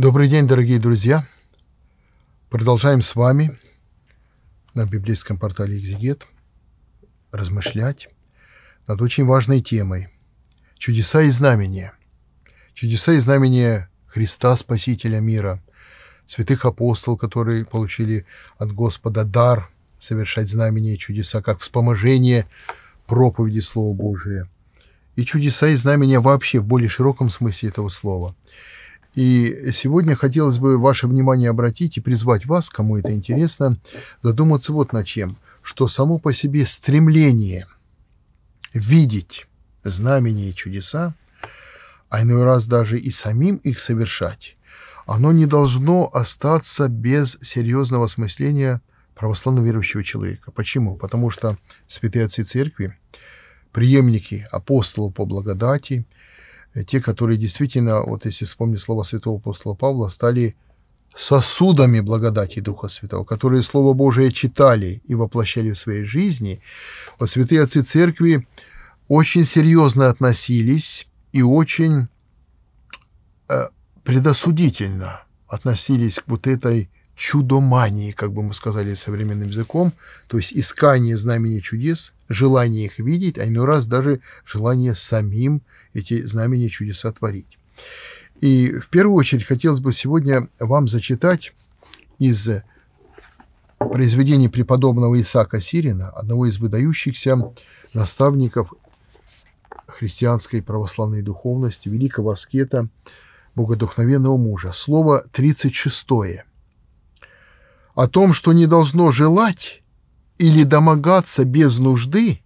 Добрый день, дорогие друзья! Продолжаем с вами на библейском портале «Экзегет» размышлять над очень важной темой – чудеса и знамения. Чудеса и знамения Христа, Спасителя мира, святых апостолов, которые получили от Господа дар совершать знамения и чудеса, как вспоможение проповеди Слова Божия. И чудеса и знамения вообще в более широком смысле этого слова – и сегодня хотелось бы ваше внимание обратить и призвать вас, кому это интересно, задуматься вот над чем, что само по себе стремление видеть знамения и чудеса, а иной раз даже и самим их совершать, оно не должно остаться без серьезного осмысления православно верующего человека. Почему? Потому что святые отцы церкви, преемники апостолов по благодати – Э, те, которые действительно, вот если вспомнить слова святого апостола Павла, стали сосудами благодати Духа Святого, которые Слово Божие читали и воплощали в своей жизни, вот святые отцы церкви очень серьезно относились и очень э, предосудительно относились к вот этой чудомании, как бы мы сказали современным языком, то есть искание знамени чудес, желание их видеть, а иной раз даже желание самим эти знамения чудеса творить. И в первую очередь хотелось бы сегодня вам зачитать из произведения преподобного Исаака Сирина, одного из выдающихся наставников христианской православной духовности, великого аскета, богодухновенного мужа. Слово 36. -е. О том, что не должно желать или домогаться без нужды,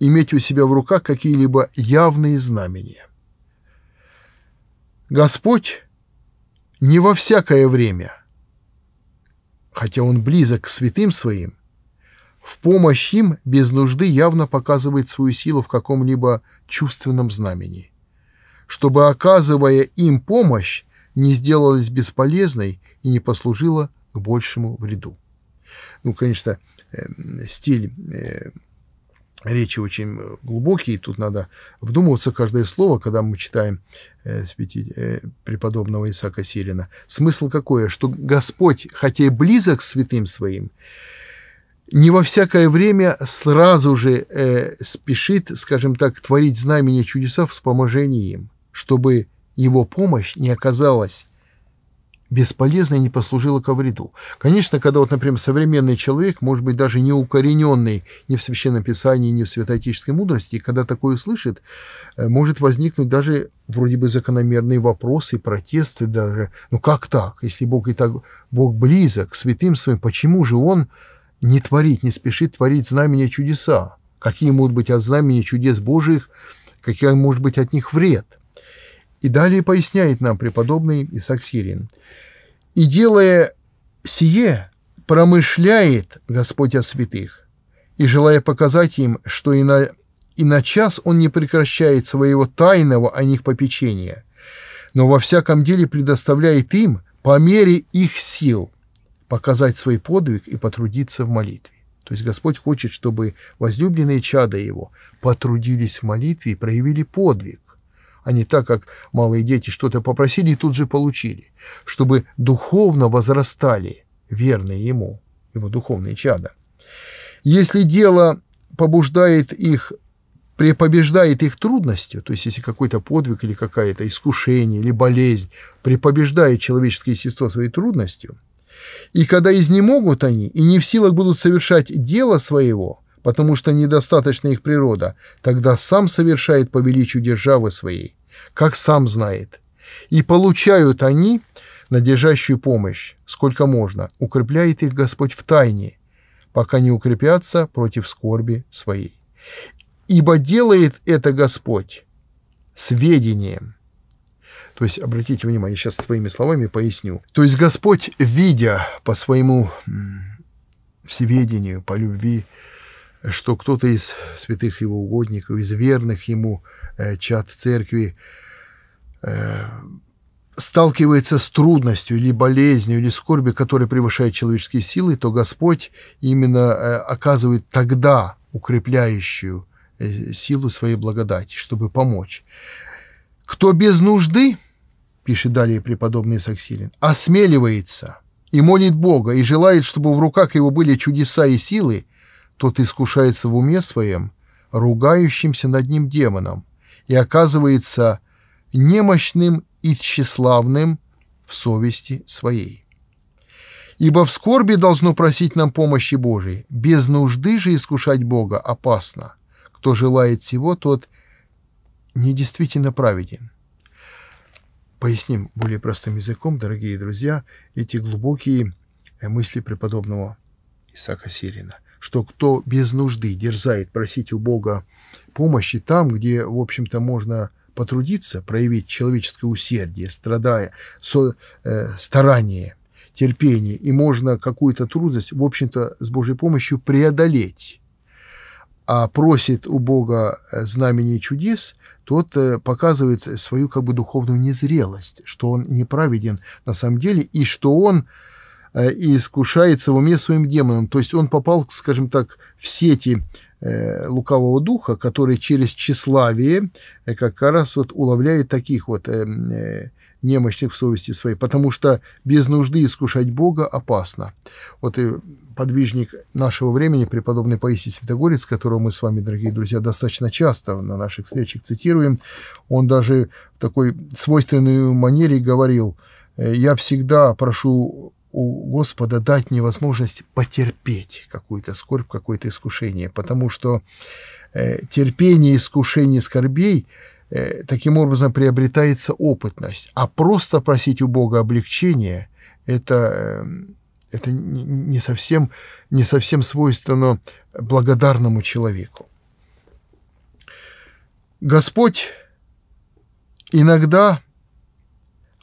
иметь у себя в руках какие-либо явные знамения. Господь не во всякое время, хотя Он близок к святым Своим, в помощь им без нужды явно показывает свою силу в каком-либо чувственном знамении, чтобы, оказывая им помощь, не сделалась бесполезной и не послужила к большему вреду. Ну, конечно, Эм, стиль э, речи очень глубокий, тут надо вдумываться каждое слово, когда мы читаем э, святи, э, преподобного Исаака Сирина. Смысл какой? Что Господь, хотя и близок к святым своим, не во всякое время сразу же э, спешит, скажем так, творить знамения чудеса в вспоможении им, чтобы его помощь не оказалась бесполезно и не послужило ко вреду. Конечно, когда вот, например, современный человек, может быть, даже не укорененный ни в Священном Писании, ни в святоотеческой мудрости, когда такое услышит, э, может возникнуть даже вроде бы закономерные вопросы, протесты даже. Ну как так? Если Бог и так, Бог близок к святым своим, почему же Он не творит, не спешит творить знамения чудеса? Какие могут быть от знамения чудес Божиих, какие может быть от них вред? И далее поясняет нам преподобный Исаак Сирин. «И делая сие, промышляет Господь о святых, и желая показать им, что и на, и на час Он не прекращает своего тайного о них попечения, но во всяком деле предоставляет им по мере их сил показать свой подвиг и потрудиться в молитве. То есть Господь хочет, чтобы возлюбленные чада Его потрудились в молитве и проявили подвиг а не так, как малые дети что-то попросили и тут же получили, чтобы духовно возрастали верные ему, его духовные чада. Если дело побуждает их, препобеждает их трудностью, то есть если какой-то подвиг или какая то искушение или болезнь препобеждает человеческое естество своей трудностью, и когда изнемогут они и не в силах будут совершать дело своего – потому что недостаточна их природа, тогда сам совершает по величию державы своей, как сам знает. И получают они надежащую помощь, сколько можно, укрепляет их Господь в тайне, пока не укрепятся против скорби своей. Ибо делает это Господь сведением. То есть, обратите внимание, я сейчас своими словами поясню. То есть Господь, видя по своему всеведению, по любви, что кто-то из святых его угодников, из верных ему э, чад церкви э, сталкивается с трудностью или болезнью, или скорби, которая превышает человеческие силы, то Господь именно э, оказывает тогда укрепляющую э, силу своей благодати, чтобы помочь. «Кто без нужды, — пишет далее преподобный Саксилин, — осмеливается и молит Бога, и желает, чтобы в руках его были чудеса и силы, — тот искушается в уме своем ругающимся над ним демоном и оказывается немощным и тщеславным в совести своей. Ибо в скорби должно просить нам помощи Божией. Без нужды же искушать Бога опасно. Кто желает всего, тот недействительно праведен. Поясним более простым языком, дорогие друзья, эти глубокие мысли преподобного Исаака Сирина что кто без нужды дерзает просить у Бога помощи там, где, в общем-то, можно потрудиться, проявить человеческое усердие, страдая, со, э, старание, терпение, и можно какую-то трудность, в общем-то, с Божьей помощью преодолеть а просит у Бога э, знамений чудес, тот э, показывает свою как бы духовную незрелость, что он неправеден на самом деле, и что он Э, и искушается в уме своим демоном. То есть он попал, скажем так, в сети э, лукавого духа, который через тщеславие э, как раз вот уловляет таких вот немощных в совести своей, потому что без нужды искушать Бога опасно. Вот и подвижник нашего времени, преподобный Паисий Святогорец, которого мы с вами, дорогие друзья, достаточно часто на наших встречах цитируем, он даже в такой свойственной манере говорил, «Я всегда прошу у Господа дать мне возможность потерпеть какую-то скорбь, какое-то искушение, потому что э, терпение искушений скорбей э, таким образом приобретается опытность, а просто просить у Бога облегчения это э, это не, не, совсем, не совсем свойственно благодарному человеку. Господь иногда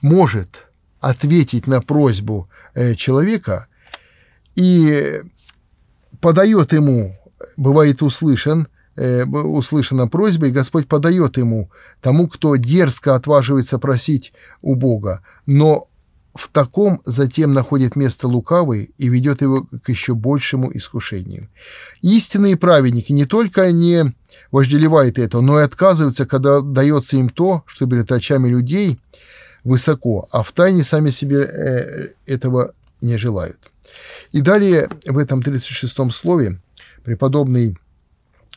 может ответить на просьбу э, человека и подает ему, бывает услышан, э, услышана просьба, и Господь подает ему, тому, кто дерзко отваживается просить у Бога. Но в таком затем находит место лукавый и ведет его к еще большему искушению. Истинные праведники не только не вожделевают это, но и отказываются, когда дается им то, что перед очами людей – высоко, а в тайне сами себе э, этого не желают. И далее в этом 36-м слове преподобный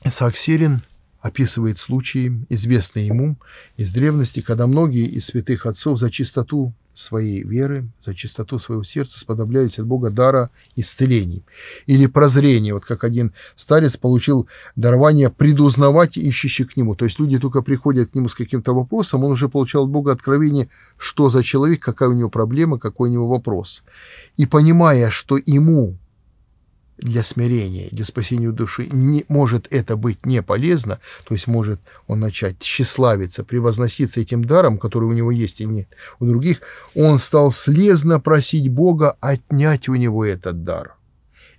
Саксирин описывает случаи, известные ему из древности, когда многие из святых отцов за чистоту своей веры, за чистоту своего сердца сподобляетесь от Бога дара исцелений или прозрения. Вот как один старец получил дарование предузнавать ищущих к нему. То есть люди только приходят к нему с каким-то вопросом, он уже получал от Бога откровение, что за человек, какая у него проблема, какой у него вопрос. И понимая, что ему для смирения, для спасения души, не, может это быть не полезно, то есть может он начать тщеславиться, превозноситься этим даром, который у него есть и нет у других, он стал слезно просить Бога отнять у него этот дар.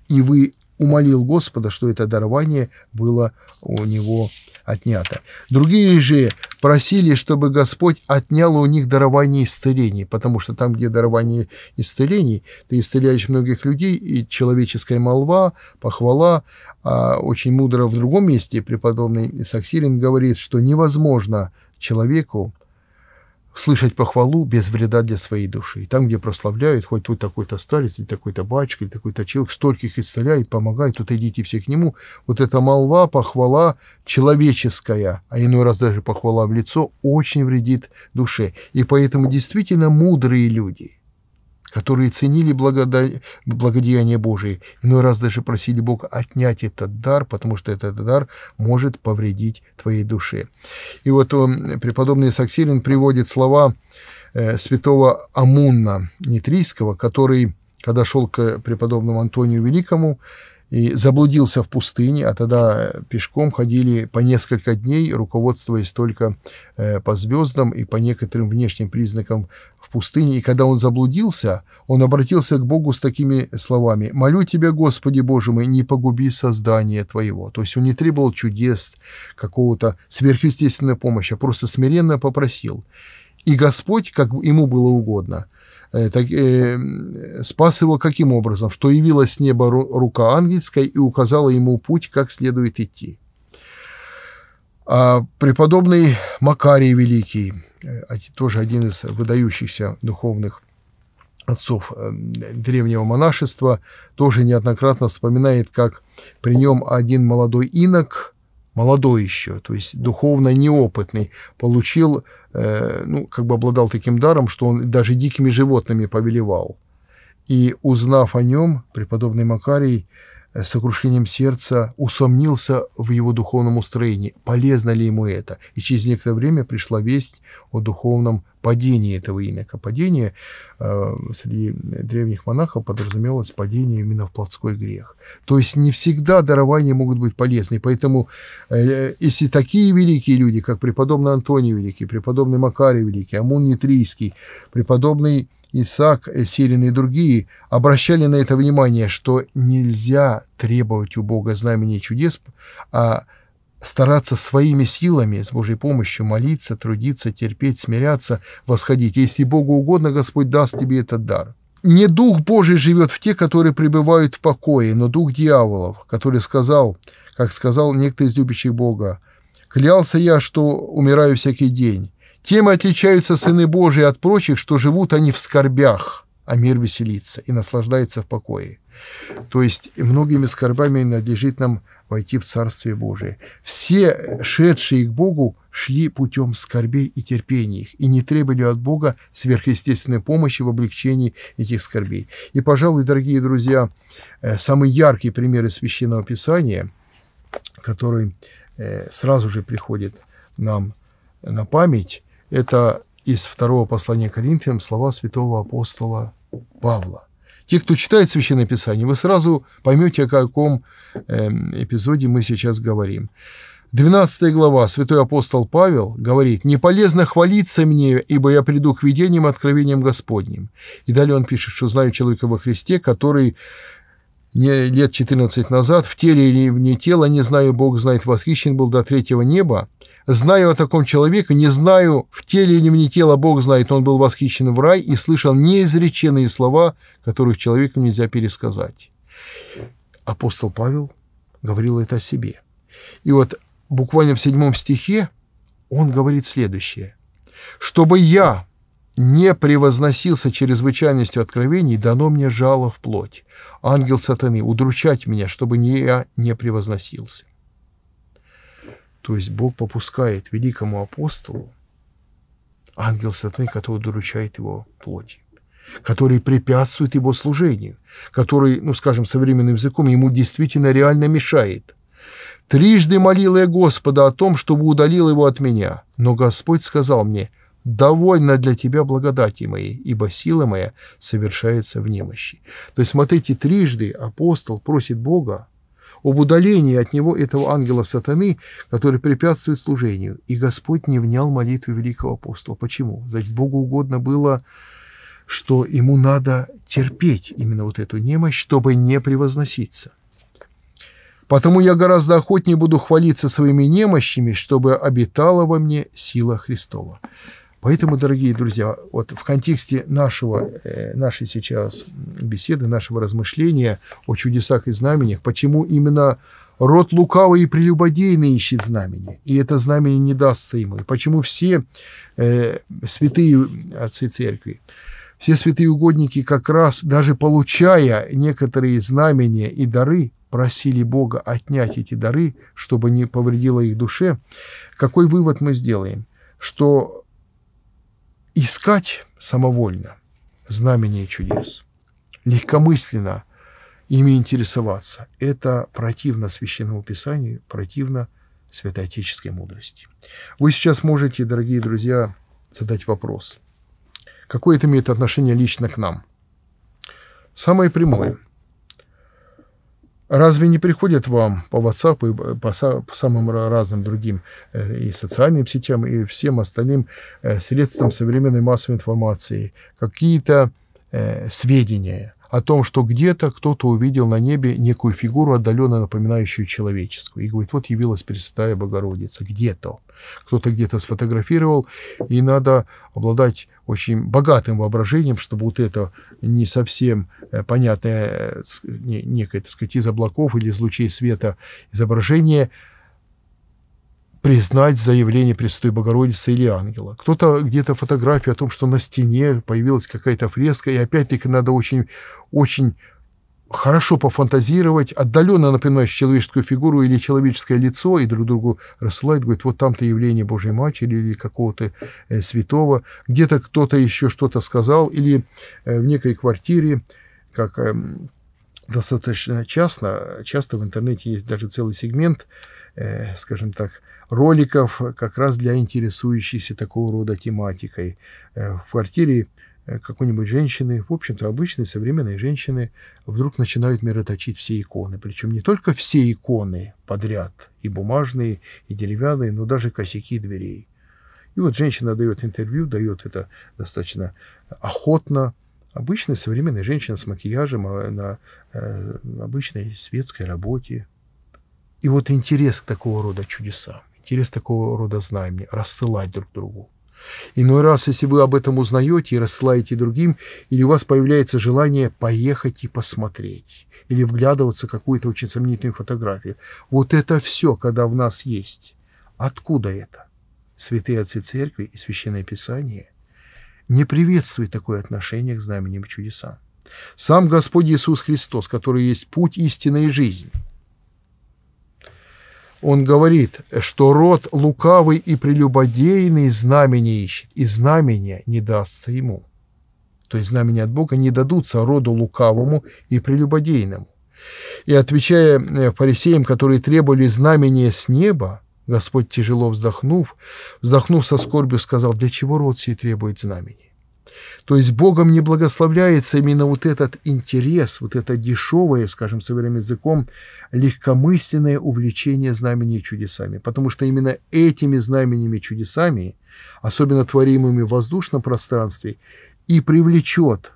И вы умолил Господа, что это дарование было у него отнято. Другие же просили, чтобы Господь отнял у них дарование исцелений, потому что там, где дарование исцелений, ты исцеляешь многих людей, и человеческая молва, похвала. А очень мудро в другом месте преподобный Саксирин говорит, что невозможно человеку слышать похвалу без вреда для своей души. И там, где прославляют, хоть тут такой-то старец, или такой-то батюшка, или такой-то человек, стольких исцеляет, помогает, тут идите все к нему. Вот эта молва, похвала человеческая, а иной раз даже похвала в лицо, очень вредит душе. И поэтому действительно мудрые люди, которые ценили благода... благодеяние Божие, иной раз даже просили Бога отнять этот дар, потому что этот дар может повредить твоей душе. И вот эм, преподобный Саксилин приводит слова э, святого Амунна Нитрийского, который, когда шел к преподобному Антонию Великому, и заблудился в пустыне, а тогда э, пешком ходили по несколько дней, руководствуясь только э, по звездам и по некоторым внешним признакам в пустыне. И когда он заблудился, он обратился к Богу с такими словами «Молю тебя, Господи Боже мой, не погуби создание Твоего». То есть он не требовал чудес, какого-то сверхъестественной помощи, а просто смиренно попросил. И Господь, как ему было угодно – Э, так, э, спас его каким образом? Что явилась с неба рука ангельская и указала ему путь, как следует идти. А преподобный Макарий Великий, э, тоже один из выдающихся духовных отцов э, древнего монашества, тоже неоднократно вспоминает, как при нем один молодой инок, молодой еще, то есть духовно неопытный, получил Э, ну, как бы обладал таким даром, что он даже дикими животными повелевал. И узнав о нем, преподобный Макарий сокрушением сердца усомнился в его духовном устроении, полезно ли ему это. И через некоторое время пришла весть о духовном падении этого инока. Падение э, среди древних монахов подразумевалось падение именно в плотской грех. То есть не всегда дарования могут быть полезны. Поэтому э, если такие великие люди, как преподобный Антоний Великий, преподобный Макарий Великий, Амун Нитрийский, преподобный Исаак, Сирин и другие обращали на это внимание, что нельзя требовать у Бога знамений чудес, а стараться своими силами, с Божьей помощью молиться, трудиться, терпеть, смиряться, восходить. Если Богу угодно, Господь даст тебе этот дар. Не Дух Божий живет в те, которые пребывают в покое, но Дух дьяволов, который сказал, как сказал некто из любящих Бога, «Клялся я, что умираю всякий день, тем и отличаются сыны Божии от прочих, что живут они в скорбях, а мир веселится и наслаждается в покое. То есть многими скорбами надлежит нам войти в Царствие Божие. Все, шедшие к Богу, шли путем скорбей и терпений и не требовали от Бога сверхъестественной помощи в облегчении этих скорбей. И, пожалуй, дорогие друзья, э, самый яркий пример из Священного Писания, который э, сразу же приходит нам на память, это из второго послания Коринфянам слова святого апостола Павла. Те, кто читает Священное Писание, вы сразу поймете, о каком эм, эпизоде мы сейчас говорим. 12 глава. Святой апостол Павел говорит, «Не полезно хвалиться мне, ибо я приду к видениям и откровениям Господним». И далее он пишет, что «Знаю человека во Христе, который не, лет 14 назад в теле или вне тела, не знаю, Бог знает, восхищен был до третьего неба, Знаю о таком человеке, не знаю, в теле или вне тела, Бог знает, он был восхищен в рай и слышал неизреченные слова, которых человеку нельзя пересказать. Апостол Павел говорил это о себе. И вот буквально в седьмом стихе он говорит следующее. «Чтобы я не превозносился чрезвычайностью откровений, дано мне жало в плоть, ангел сатаны, удручать меня, чтобы не я не превозносился». То есть Бог попускает великому апостолу ангел сатаны, который доручает его плоти, который препятствует его служению, который, ну, скажем, современным языком ему действительно реально мешает. «Трижды молил я Господа о том, чтобы удалил его от меня, но Господь сказал мне, довольно для тебя благодати моей, ибо сила моя совершается в немощи». То есть, смотрите, трижды апостол просит Бога об удалении от него этого ангела сатаны, который препятствует служению. И Господь не внял молитвы великого апостола. Почему? Значит, Богу угодно было что ему надо терпеть именно вот эту немощь, чтобы не превозноситься. Потому я гораздо охотнее буду хвалиться своими немощами, чтобы обитала во мне сила Христова. Поэтому, дорогие друзья, вот в контексте нашего, э, нашей сейчас беседы, нашего размышления о чудесах и знамениях, почему именно род лукавый и прелюбодейный ищет знамени, и это знамение не дастся ему, и почему все э, святые отцы церкви, все святые угодники как раз, даже получая некоторые знамения и дары, просили Бога отнять эти дары, чтобы не повредило их душе, какой вывод мы сделаем? Что искать самовольно знамения чудес, легкомысленно ими интересоваться, это противно Священному Писанию, противно святоотеческой мудрости. Вы сейчас можете, дорогие друзья, задать вопрос. Какое это имеет отношение лично к нам? Самое прямое. Разве не приходят вам по WhatsApp и по, по самым разным другим э, и социальным сетям, и всем остальным э, средствам современной массовой информации какие-то э, сведения, о том, что где-то кто-то увидел на небе некую фигуру, отдаленно напоминающую человеческую. И говорит, вот явилась Пресвятая Богородица где-то. Кто-то где-то сфотографировал, и надо обладать очень богатым воображением, чтобы вот это не совсем э, понятное э, некое, так сказать, из облаков или из лучей света изображение – признать заявление Престой Богородицы или ангела. Кто-то где-то фотография о том, что на стене появилась какая-то фреска, и опять-таки надо очень, очень хорошо пофантазировать, отдаленно напоминаешь человеческую фигуру или человеческое лицо, и друг другу рассылает, говорит, вот там-то явление Божьей Матери или какого-то э, святого, где-то кто-то еще что-то сказал, или э, в некой квартире, как э, достаточно часто, часто в интернете есть даже целый сегмент, э, скажем так, роликов как раз для интересующихся такого рода тематикой. Э, в квартире э, какой-нибудь женщины, в общем-то, обычной современной женщины вдруг начинают мироточить все иконы. Причем не только все иконы подряд, и бумажные, и деревянные, но даже косяки дверей. И вот женщина дает интервью, дает это достаточно охотно. Обычная современная женщина с макияжем а, на э, обычной светской работе. И вот интерес к такого рода чудесам, через такого рода знамени, рассылать друг другу. Иной раз, если вы об этом узнаете и рассылаете другим, или у вас появляется желание поехать и посмотреть, или вглядываться в какую-то очень сомнительную фотографию. Вот это все, когда в нас есть. Откуда это? Святые отцы церкви и священное писание не приветствуют такое отношение к знаменем чудесам. Сам Господь Иисус Христос, который есть путь, истина и жизнь, он говорит, что род лукавый и прелюбодейный знамени ищет, и знамение не дастся ему. То есть знамения от Бога не дадутся роду лукавому и прелюбодейному. И отвечая э, фарисеям, которые требовали знамения с неба, Господь, тяжело вздохнув, вздохнув со скорбью, сказал, для чего род сей требует знамени? То есть Богом не благословляется именно вот этот интерес, вот это дешевое, скажем современным языком, легкомысленное увлечение знамени чудесами. Потому что именно этими знаменями чудесами, особенно творимыми в воздушном пространстве, и привлечет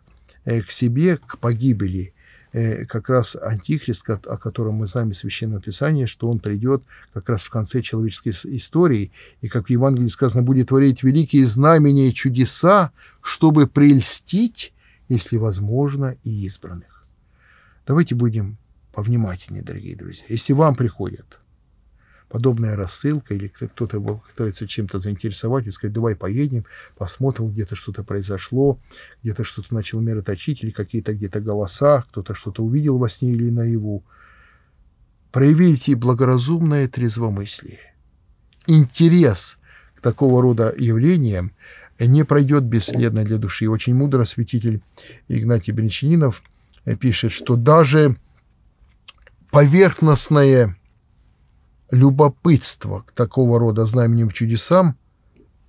э, к себе, к погибели Э, как раз Антихрист, о котором мы сами священное Писание, что он придет как раз в конце человеческой истории, и, как в Евангелии сказано, будет творить великие знамения и чудеса, чтобы прельстить, если возможно, и избранных. Давайте будем повнимательнее, дорогие друзья. Если вам приходят подобная рассылка, или кто-то его пытается чем-то заинтересовать и сказать, давай поедем, посмотрим, где-то что-то произошло, где-то что-то начал мироточить, или какие-то где-то голоса, кто-то что-то увидел во сне или наяву. Проявите благоразумное трезвомыслие. Интерес к такого рода явлениям не пройдет бесследно для души. И Очень мудро святитель Игнатий Бринчанинов пишет, что даже поверхностное любопытство к такого рода знаменем чудесам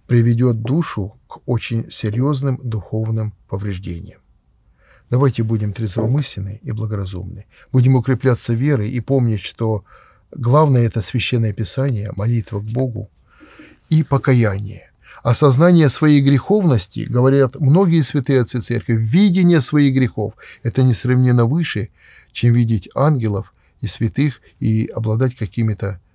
приведет душу к очень серьезным духовным повреждениям. Давайте будем трезвомысленны и благоразумны. Будем укрепляться верой и помнить, что главное – это Священное Писание, молитва к Богу и покаяние. Осознание своей греховности, говорят многие святые отцы церкви, видение своих грехов – это несравненно выше, чем видеть ангелов и святых и обладать какими-то